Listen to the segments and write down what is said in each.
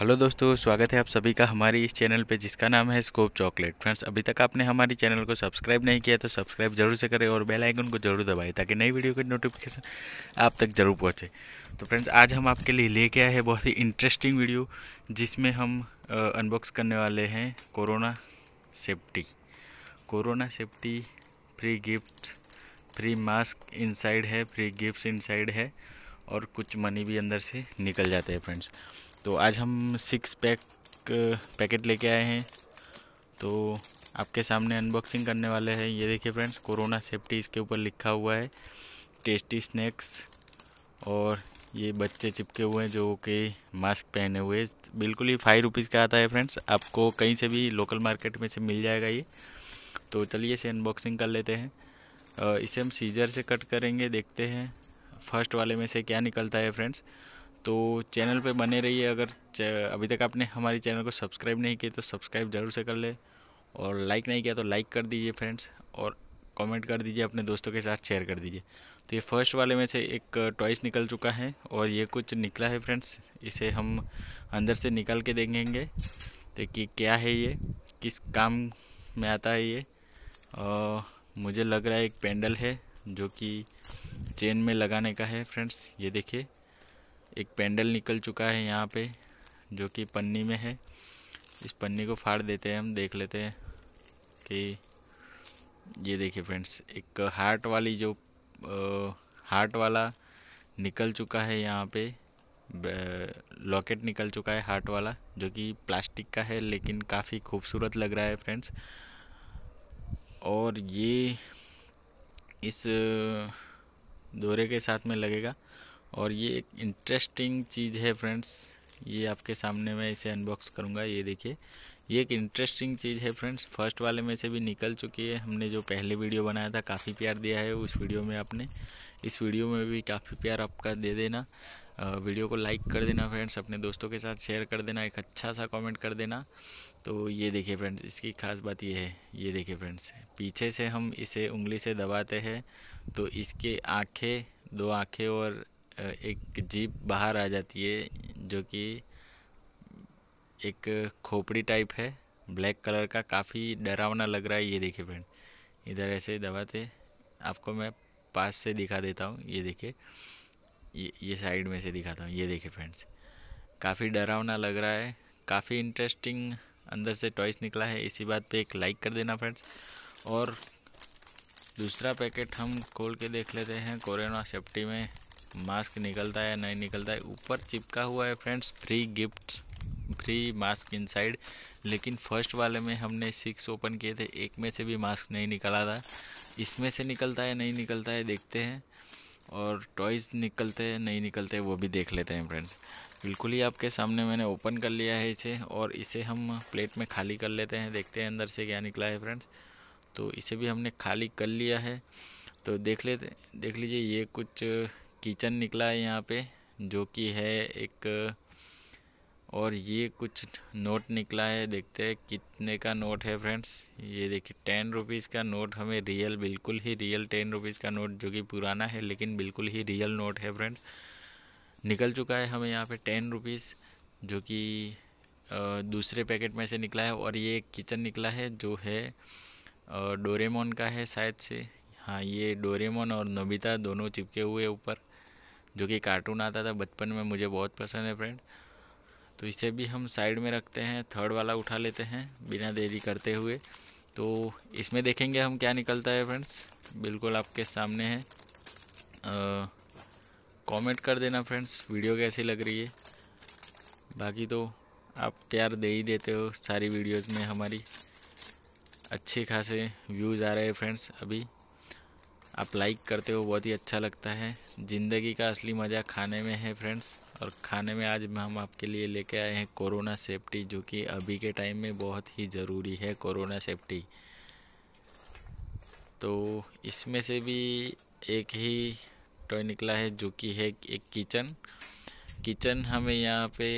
hello दोस्तों स्वागत है आप सभी का हमारी इस चैनल पे जिसका नाम है स्कोप चॉकलेट फ्रेंड्स अभी तक आपने हमारी चैनल को सब्सक्राइब नहीं किया तो सब्सक्राइब जरूर से करें और बेल आइकन को जरूर दबाएं ताकि नई वीडियो की नोटिफिकेशन आप तक ज़रूर पहुंचे तो फ्रेंड्स आज हम आपके लिए लेके आए हैं बहुत ही इंटरेस्टिंग वीडियो जिसमें हम अनबॉक्स करने वाले हैं corona safety corona safety free gift free mask in है फ्री गिफ्ट इन है और कुछ मनी भी अंदर से निकल जाते हैं फ्रेंड्स तो आज हम सिक्स पैक पैकेट लेके आए हैं तो आपके सामने अनबॉक्सिंग करने वाले हैं ये देखिए फ्रेंड्स कोरोना सेफ्टी इसके ऊपर लिखा हुआ है टेस्टी स्नैक्स और ये बच्चे चिपके हुए हैं जो कि मास्क पहने हुए बिल्कुल ही फाइव रुपीज़ का आता है फ्रेंड्स आपको कहीं से भी लोकल मार्केट में से मिल जाएगा ये तो चलिए इसे अनबॉक्सिंग कर लेते हैं इसे हम सीजर से कट करेंगे देखते हैं फर्स्ट वाले में से क्या निकलता है फ्रेंड्स तो चैनल पे बने रहिए अगर अभी तक आपने हमारी चैनल को सब्सक्राइब नहीं किया तो सब्सक्राइब ज़रूर से कर ले और लाइक नहीं किया तो लाइक कर दीजिए फ्रेंड्स और कमेंट कर दीजिए अपने दोस्तों के साथ शेयर कर दीजिए तो ये फर्स्ट वाले में से एक टॉयस निकल चुका है और ये कुछ निकला है फ्रेंड्स इसे हम अंदर से निकाल के देखेंगे तो कि क्या है ये किस काम में आता है ये और मुझे लग रहा है एक पेंडल है जो कि चेन में लगाने का है फ्रेंड्स ये देखिए एक पेंडल निकल चुका है यहाँ पे जो कि पन्नी में है इस पन्नी को फाड़ देते हैं हम देख लेते हैं कि ये देखिए फ्रेंड्स एक हार्ट वाली जो आ, हार्ट वाला निकल चुका है यहाँ पे लॉकेट निकल चुका है हार्ट वाला जो कि प्लास्टिक का है लेकिन काफ़ी खूबसूरत लग रहा है फ्रेंड्स और ये इस दौरे के साथ में लगेगा और ये एक इंटरेस्टिंग चीज़ है फ्रेंड्स ये आपके सामने मैं इसे अनबॉक्स करूँगा ये देखिए ये एक इंटरेस्टिंग चीज़ है फ्रेंड्स फर्स्ट वाले में से भी निकल चुकी है हमने जो पहले वीडियो बनाया था काफ़ी प्यार दिया है उस वीडियो में आपने इस वीडियो में भी काफ़ी प्यार आपका दे देना वीडियो को लाइक कर देना फ्रेंड्स अपने दोस्तों के साथ शेयर कर देना एक अच्छा सा कमेंट कर देना तो ये देखिए फ्रेंड्स इसकी खास बात ये है ये देखिए फ्रेंड्स पीछे से हम इसे उंगली से दबाते हैं तो इसके आँखें दो आँखें और एक जीप बाहर आ जाती है जो कि एक खोपड़ी टाइप है ब्लैक कलर का काफ़ी डरावना लग रहा है ये देखिए फ्रेंड इधर ऐसे दबाते आपको मैं पास से दिखा देता हूँ ये देखिए ये ये साइड में से दिखाता हूँ ये देखिए फ्रेंड्स काफ़ी डरावना लग रहा है काफ़ी इंटरेस्टिंग अंदर से टॉयस निकला है इसी बात पे एक लाइक कर देना फ्रेंड्स और दूसरा पैकेट हम खोल के देख लेते हैं कोरोना सेफ्टी में मास्क निकलता है नहीं निकलता है ऊपर चिपका हुआ है friends free gift free mask inside लेकिन फर्स्ट वाले में हमने सिक्स ओपन किए थे एक में से भी मास्क नहीं निकला था इसमें से निकलता है नहीं निकलता है देखते हैं और टॉयज़ निकलते हैं नहीं निकलते वो भी देख लेते हैं फ्रेंड्स बिल्कुल ही आपके सामने मैंने ओपन कर लिया है इसे और इसे हम प्लेट में खाली कर लेते हैं देखते हैं अंदर से क्या निकला है फ्रेंड्स तो इसे भी हमने खाली कर लिया है तो देख लेते देख लीजिए ये कुछ किचन निकला है यहाँ पे जो कि है एक और ये कुछ नोट निकला है देखते हैं कितने का नोट है फ्रेंड्स ये देखिए टेन रुपीज़ का नोट हमें रियल बिल्कुल ही रियल टेन रुपीज़ का नोट जो कि पुराना है लेकिन बिल्कुल ही रियल नोट है फ्रेंड्स निकल चुका है हमें यहाँ पे टेन रुपीज़ जो कि दूसरे पैकेट में से निकला है और ये किचन निकला है जो है डोरेमोन का है शायद से हाँ ये डोरेमोन और नबीता दोनों चिपके हुए ऊपर जो कि कार्टून आता था बचपन में मुझे बहुत पसंद है फ्रेंड तो इसे भी हम साइड में रखते हैं थर्ड वाला उठा लेते हैं बिना देरी करते हुए तो इसमें देखेंगे हम क्या निकलता है फ्रेंड्स बिल्कुल आपके सामने है कमेंट कर देना फ्रेंड्स वीडियो कैसी लग रही है बाकी तो आप प्यार दे ही देते हो सारी वीडियोज़ में हमारी अच्छे खासे व्यूज़ आ रहे हैं फ्रेंड्स अभी आप लाइक करते हो बहुत ही अच्छा लगता है ज़िंदगी का असली मज़ा खाने में है फ्रेंड्स और खाने में आज हम आपके लिए लेके आए हैं कोरोना सेफ्टी जो कि अभी के टाइम में बहुत ही ज़रूरी है कोरोना सेफ्टी तो इसमें से भी एक ही टॉय निकला है जो कि है एक किचन किचन हमें यहाँ पे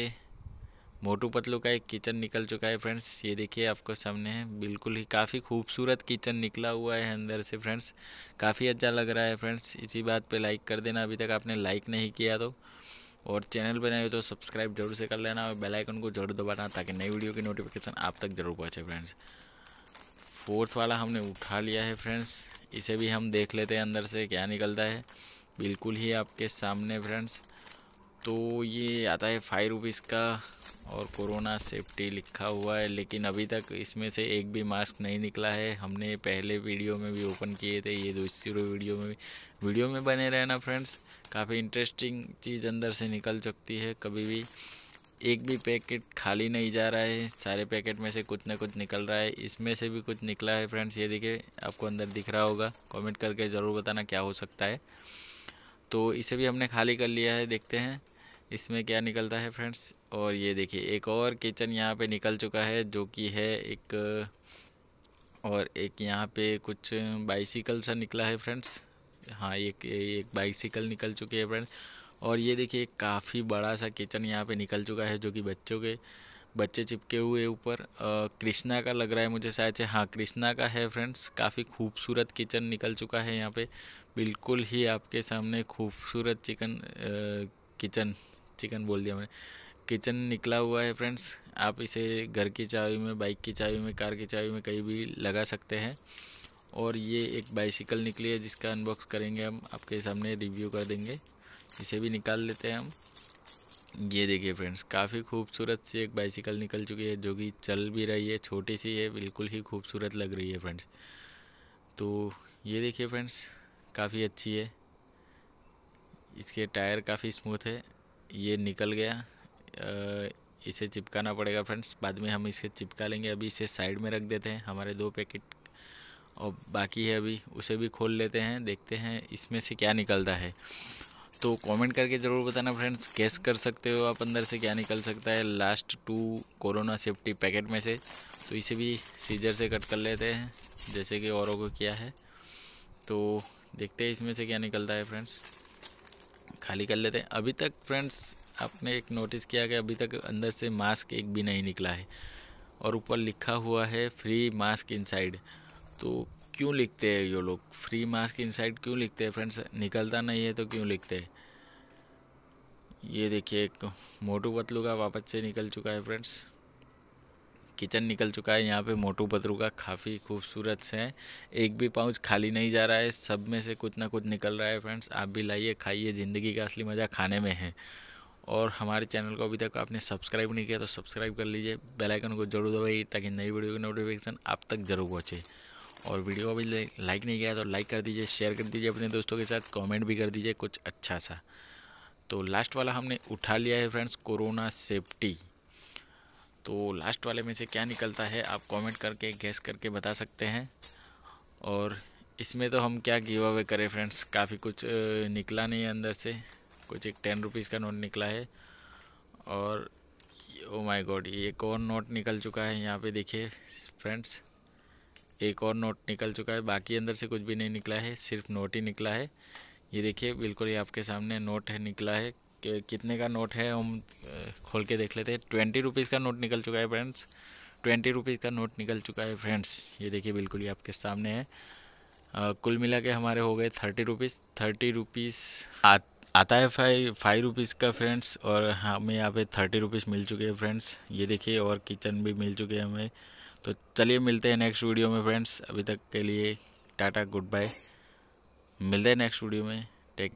मोटू पतलू का एक किचन निकल चुका है फ्रेंड्स ये देखिए आपको सामने है बिल्कुल ही काफ़ी खूबसूरत किचन निकला हुआ है अंदर से फ्रेंड्स काफ़ी अच्छा लग रहा है फ्रेंड्स इसी बात पे लाइक कर देना अभी तक आपने लाइक नहीं किया तो और चैनल पर नए हो तो सब्सक्राइब जरूर से कर लेना और बेलाइकन को जरूर दबाना ताकि नई वीडियो की नोटिफिकेशन आप तक जरूर पहुँचे फ्रेंड्स फोर्थ वाला हमने उठा लिया है फ्रेंड्स इसे भी हम देख लेते हैं अंदर से क्या निकलता है बिल्कुल ही आपके सामने फ्रेंड्स तो ये आता है फाइव रुपीज़ का और कोरोना सेफ्टी लिखा हुआ है लेकिन अभी तक इसमें से एक भी मास्क नहीं निकला है हमने पहले वीडियो में भी ओपन किए थे ये दूसरी वीडियो में भी वीडियो में बने रहना फ्रेंड्स काफ़ी इंटरेस्टिंग चीज़ अंदर से निकल चुकती है कभी भी एक भी पैकेट खाली नहीं जा रहा है सारे पैकेट में से कुछ ना कुछ निकल रहा है इसमें से भी कुछ निकला है फ्रेंड्स ये देखिए आपको अंदर दिख रहा होगा कॉमेंट करके ज़रूर बताना क्या हो सकता है तो इसे भी हमने खाली कर लिया है देखते हैं इसमें क्या निकलता है फ्रेंड्स और ये देखिए एक और किचन यहाँ पे निकल चुका है जो कि है एक और एक यहाँ पे कुछ बाइसिकल सा निकला है फ्रेंड्स हाँ एक एक बाइसिकल निकल चुकी है फ्रेंड्स और ये देखिए काफ़ी बड़ा सा किचन यहाँ पे निकल चुका है जो कि बच्चों के बच्चे चिपके हुए ऊपर कृष्णा का लग रहा है मुझे शायद से हाँ कृष्णा का है फ्रेंड्स काफ़ी खूबसूरत किचन निकल चुका है यहाँ पे बिल्कुल ही आपके सामने खूबसूरत चिकन किचन चिकन बोल दिया मैंने किचन निकला हुआ है फ्रेंड्स आप इसे घर की चाबी में बाइक की चाबी में कार की चाबी में कहीं भी लगा सकते हैं और ये एक बाइसिकल निकली है जिसका अनबॉक्स करेंगे हम आपके सामने रिव्यू कर देंगे इसे भी निकाल लेते हैं हम ये देखिए फ्रेंड्स काफ़ी खूबसूरत सी एक बाइसिकल निकल चुकी है जो कि चल भी रही है छोटी सी है बिल्कुल ही खूबसूरत लग रही है फ्रेंड्स तो ये देखिए फ्रेंड्स काफ़ी अच्छी है इसके टायर काफ़ी स्मूथ है ये निकल गया इसे चिपकाना पड़ेगा फ्रेंड्स बाद में हम इसे चिपका लेंगे अभी इसे साइड में रख देते हैं हमारे दो पैकेट और बाकी है अभी उसे भी खोल लेते हैं देखते हैं इसमें से क्या निकलता है तो कमेंट करके ज़रूर बताना फ्रेंड्स कैस कर सकते हो आप अंदर से क्या निकल सकता है last two corona safety packet में से तो इसे भी सीजर से कट कर लेते हैं जैसे कि औरों को किया है तो देखते हैं इसमें से क्या निकलता है फ्रेंड्स खाली कर लेते हैं अभी तक फ्रेंड्स आपने एक नोटिस किया कि अभी तक अंदर से मास्क एक भी नहीं निकला है और ऊपर लिखा हुआ है फ्री मास्क इनसाइड तो क्यों लिखते हैं ये लोग फ्री मास्क इनसाइड क्यों लिखते हैं फ्रेंड्स निकलता नहीं है तो क्यों लिखते हैं ये देखिए एक मोटू पतलू का वापस से निकल चुका है फ्रेंड्स किचन निकल चुका है यहाँ पे मोटू पतरू का काफ़ी खूबसूरत से है एक भी पाउच खाली नहीं जा रहा है सब में से कुछ ना कुछ निकल रहा है फ्रेंड्स आप भी लाइए खाइए ज़िंदगी का असली मज़ा खाने में है और हमारे चैनल को अभी तक आपने सब्सक्राइब नहीं किया तो सब्सक्राइब कर लीजिए बेल आइकन को जरूर दबाइए ताकि नई वीडियो की नोटिफिकेशन आप तक जरूर पहुँचे और वीडियो अभी लाइक नहीं किया तो लाइक कर दीजिए शेयर कर दीजिए अपने दोस्तों के साथ कॉमेंट भी कर दीजिए कुछ अच्छा सा तो लास्ट वाला हमने उठा लिया है फ्रेंड्स कोरोना सेफ्टी तो लास्ट वाले में से क्या निकलता है आप कमेंट करके गैस करके बता सकते हैं और इसमें तो हम क्या गिव अवे करें फ्रेंड्स काफ़ी कुछ निकला नहीं है अंदर से कुछ एक टेन रुपीज़ का नोट निकला है और ओ माय गॉड ये एक और नोट निकल चुका है यहाँ पे देखिए फ्रेंड्स एक और नोट निकल चुका है बाकी अंदर से कुछ भी नहीं निकला है सिर्फ नोट ही निकला है ये देखिए बिल्कुल ये आपके सामने नोट है निकला है कितने का नोट है हम खोल के देख लेते हैं ट्वेंटी रुपीज़ का नोट निकल चुका है फ्रेंड्स ट्वेंटी रुपीज़ का नोट निकल चुका है फ्रेंड्स ये देखिए बिल्कुल ही आपके सामने है आ, कुल मिला के हमारे हो गए थर्टी रुपीज़ थर्टी रुपीज़ आ, आता है फाइव फाइव रुपीज़ का फ्रेंड्स और हमें यहाँ पे थर्टी रुपीज़ मिल चुके हैं फ्रेंड्स ये देखिए और किचन भी मिल चुके हैं हमें तो चलिए मिलते हैं नेक्स्ट वीडियो में फ्रेंड्स अभी तक के लिए टाटा गुड बाय मिलते हैं नेक्स्ट वीडियो में टेक